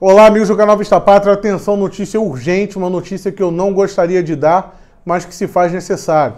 Olá, amigos do canal Vista Pátria. Atenção, notícia urgente, uma notícia que eu não gostaria de dar, mas que se faz necessário.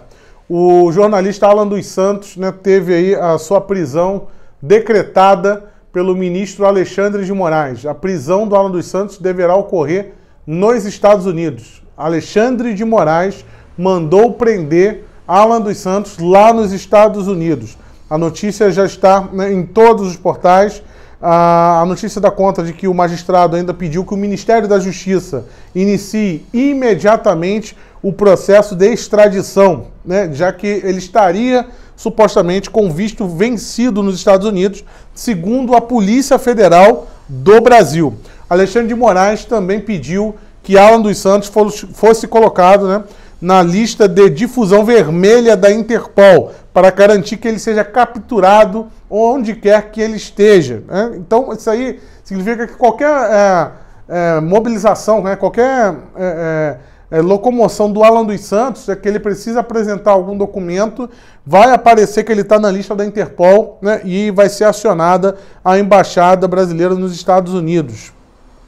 O jornalista Alan dos Santos né, teve aí a sua prisão decretada pelo ministro Alexandre de Moraes. A prisão do Alan dos Santos deverá ocorrer nos Estados Unidos. Alexandre de Moraes mandou prender Alan dos Santos lá nos Estados Unidos. A notícia já está né, em todos os portais, a notícia da conta de que o magistrado ainda pediu que o Ministério da Justiça inicie imediatamente o processo de extradição, né, já que ele estaria supostamente com visto vencido nos Estados Unidos, segundo a Polícia Federal do Brasil. Alexandre de Moraes também pediu que Alan dos Santos fosse colocado né, na lista de difusão vermelha da Interpol, para garantir que ele seja capturado onde quer que ele esteja. Né? Então, isso aí significa que qualquer é, é, mobilização, né? qualquer é, é, é locomoção do Alan dos Santos, é que ele precisa apresentar algum documento, vai aparecer que ele está na lista da Interpol né? e vai ser acionada a Embaixada Brasileira nos Estados Unidos.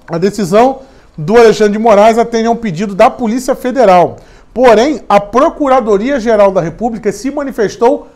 A decisão do Alexandre de Moraes atende a um pedido da Polícia Federal. Porém, a Procuradoria-Geral da República se manifestou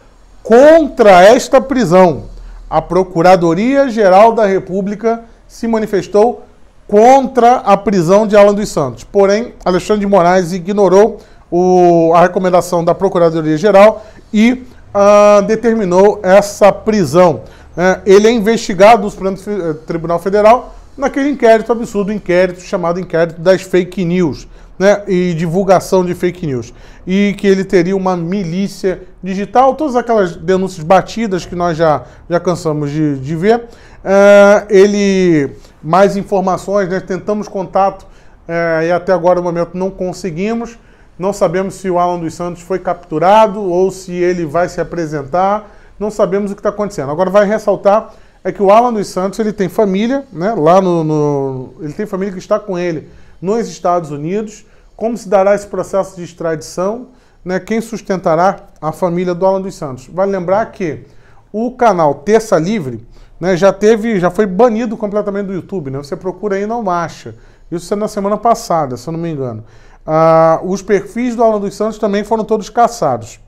contra esta prisão. A Procuradoria-Geral da República se manifestou contra a prisão de Alan dos Santos. Porém, Alexandre de Moraes ignorou o, a recomendação da Procuradoria-Geral e ah, determinou essa prisão. É, ele é investigado do Supremo eh, Tribunal Federal naquele inquérito absurdo, inquérito chamado inquérito das fake news, né? E divulgação de fake news. E que ele teria uma milícia digital, todas aquelas denúncias batidas que nós já, já cansamos de, de ver. Uh, ele. Mais informações, né? Tentamos contato é, e até agora o momento não conseguimos. Não sabemos se o Alan dos Santos foi capturado ou se ele vai se apresentar. Não sabemos o que está acontecendo. Agora vai ressaltar é que o Alan dos Santos ele tem família, né? Lá no, no, ele tem família que está com ele nos Estados Unidos. Como se dará esse processo de extradição? Né? Quem sustentará a família do Alan dos Santos? Vale lembrar que o canal Terça Livre né, já teve, já foi banido completamente do YouTube. Né? Você procura aí não acha. Isso é na semana passada, se eu não me engano. Ah, os perfis do Alan dos Santos também foram todos caçados.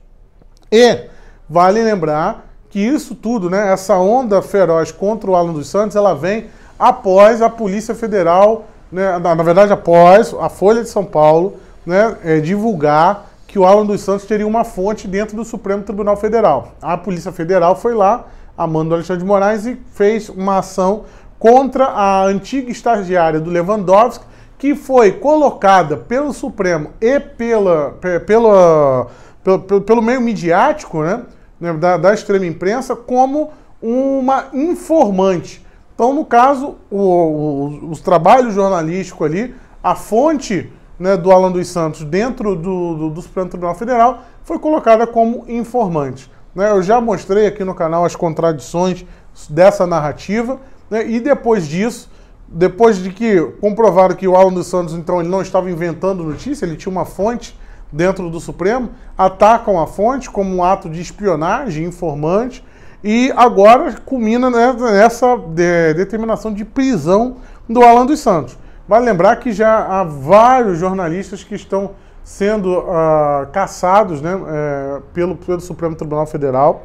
E vale lembrar que isso tudo, né, essa onda feroz contra o Alan dos Santos, ela vem após a Polícia Federal, né, na, na verdade após a Folha de São Paulo, né, é, divulgar que o Alan dos Santos teria uma fonte dentro do Supremo Tribunal Federal. A Polícia Federal foi lá, a mando do Alexandre de Moraes, e fez uma ação contra a antiga estagiária do Lewandowski, que foi colocada pelo Supremo e pela, pela, pelo, pelo meio midiático, né? né, da, da extrema imprensa como uma informante. Então, no caso, o, o, os trabalhos jornalísticos ali, a fonte né, do Alan dos Santos dentro do, do, do, Supremo Tribunal Federal foi colocada como informante. Né? Eu já mostrei aqui no canal as contradições dessa narrativa né, e depois disso, depois de que comprovaram que o Alan dos Santos, então, ele não estava inventando notícia, ele tinha uma fonte dentro do Supremo, atacam a fonte como um ato de espionagem informante e agora culmina né, nessa de determinação de prisão do Alan dos Santos. Vale lembrar que já há vários jornalistas que estão sendo uh, caçados né, é, pelo, pelo Supremo Tribunal Federal.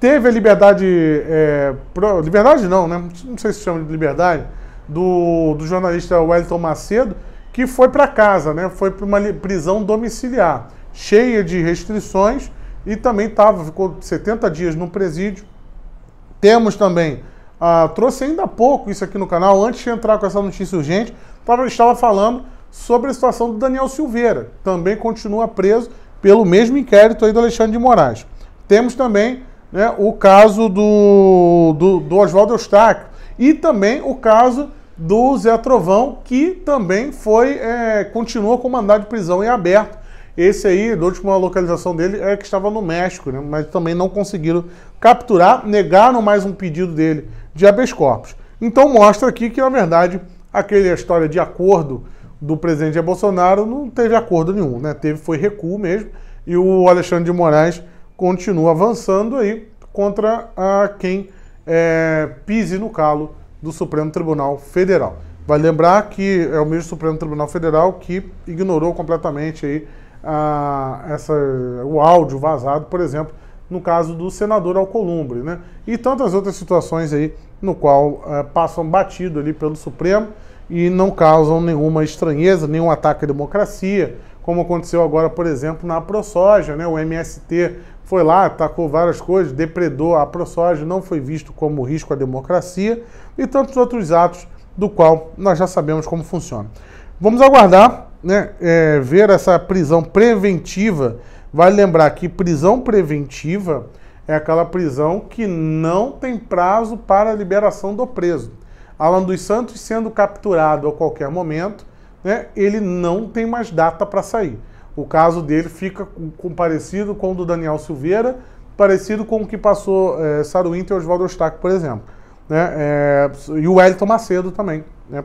Teve a liberdade, é, pro, liberdade não, né? Não sei se chama de liberdade, do, do jornalista Wellington Macedo, que foi para casa, né? Foi para uma prisão domiciliar, cheia de restrições e também tava, ficou 70 dias no presídio. Temos também, ah, trouxe ainda há pouco isso aqui no canal, antes de entrar com essa notícia urgente, tava, estava falando sobre a situação do Daniel Silveira, também continua preso pelo mesmo inquérito aí do Alexandre de Moraes. Temos também né, o caso do, do, do Oswaldo Eustáquio e também o caso do Zé Trovão, que também foi é, continua com mandado de prisão em aberto. Esse aí, da última localização dele, é que estava no México, né? mas também não conseguiram capturar, negaram mais um pedido dele de habeas corpus. Então mostra aqui que, na verdade, aquela história de acordo do presidente Bolsonaro não teve acordo nenhum, né? Teve foi recuo mesmo e o Alexandre de Moraes continua avançando aí contra a quem é, pise no calo do Supremo Tribunal Federal. Vai lembrar que é o mesmo Supremo Tribunal Federal que ignorou completamente aí a, ah, essa, o áudio vazado, por exemplo, no caso do senador Alcolumbre, né? E tantas outras situações aí no qual é, passam batido ali pelo Supremo e não causam nenhuma estranheza, nenhum ataque à democracia, como aconteceu agora, por exemplo, na ProSoja, né? O MST foi lá, atacou várias coisas, depredou a ProSoja, não foi visto como risco à democracia e tantos outros atos do qual nós já sabemos como funciona. Vamos aguardar, né, é, ver essa prisão preventiva. Vale lembrar que prisão preventiva é aquela prisão que não tem prazo para a liberação do preso. Alan dos Santos sendo capturado a qualquer momento, né, ele não tem mais data para sair. O caso dele fica com, parecido com o do Daniel Silveira, parecido com o que passou é, e Oswaldo Ostaque, por exemplo. Né? É, e o Wellington Macedo também. Né?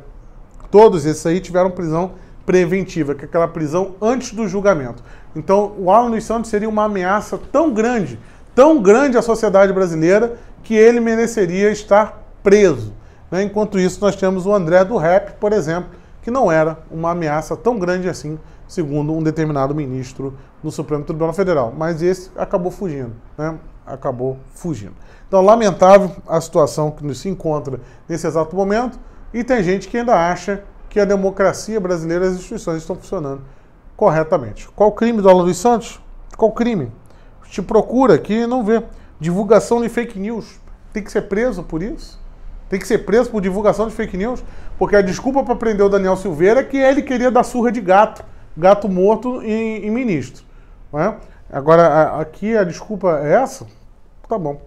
Todos esses aí tiveram prisão preventiva, que é aquela prisão antes do julgamento. Então, o Alan dos Santos seria uma ameaça tão grande, tão grande à sociedade brasileira, que ele mereceria estar preso. Né? Enquanto isso, nós temos o André do Rap, por exemplo, que não era uma ameaça tão grande assim, segundo um determinado ministro do Supremo Tribunal Federal. Mas esse acabou fugindo, né? Acabou fugindo. Então, lamentável a situação que nos se encontra nesse exato momento, e tem gente que ainda acha que a democracia brasileira, e as instituições estão funcionando corretamente. Qual o crime do Alan dos Santos? Qual o crime? Te procura aqui e não vê. Divulgação de fake news. Tem que ser preso por isso? tem que ser preso por divulgação de fake news, porque a desculpa para prender o Daniel Silveira é que ele queria dar surra de gato, gato morto em, em ministro. Né? Agora, a, aqui a desculpa é essa? Tá bom.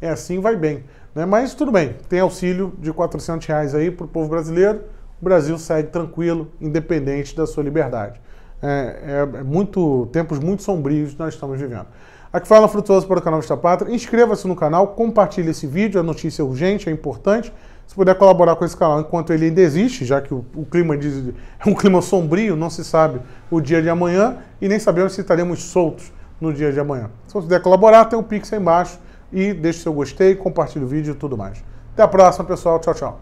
É assim, vai bem. Né? Mas tudo bem, tem auxílio de 400 reais aí para o povo brasileiro, o Brasil segue tranquilo, independente da sua liberdade. É, é, é muito tempos muito sombrios que nós estamos vivendo. Aqui fala Frutuoso para o canal Vista Pátria. Inscreva-se no canal, compartilhe esse vídeo, a notícia é urgente, é importante. Se puder colaborar com esse canal enquanto ele ainda existe, já que o, o clima diz, é um clima sombrio, não se sabe o dia de amanhã e nem sabemos se estaremos soltos no dia de amanhã. Se você puder colaborar, tem um pix aí embaixo e deixe seu gostei, compartilhe o vídeo e tudo mais. Até a próxima, pessoal. Tchau, tchau.